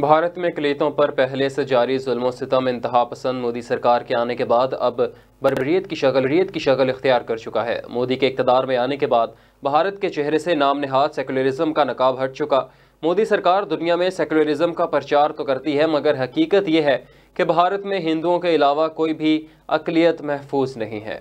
भारत में अकलीतों पर पहले से जारी जुल्म सितम इंतहा पसंद मोदी सरकार के आने के बाद अब बरबरीत की शक्ल रीत की शक्ल इख्तियार कर चुका है मोदी के इकतदार में आने के बाद भारत के चेहरे से नाम नहाद सेकुलरिज्म का नकाब हट चुका मोदी सरकार दुनिया में सेकुलरिज्म का प्रचार तो करती है मगर हकीकत यह है कि भारत में हिंदुओं के अलावा कोई भी अकलीत महफूज नहीं है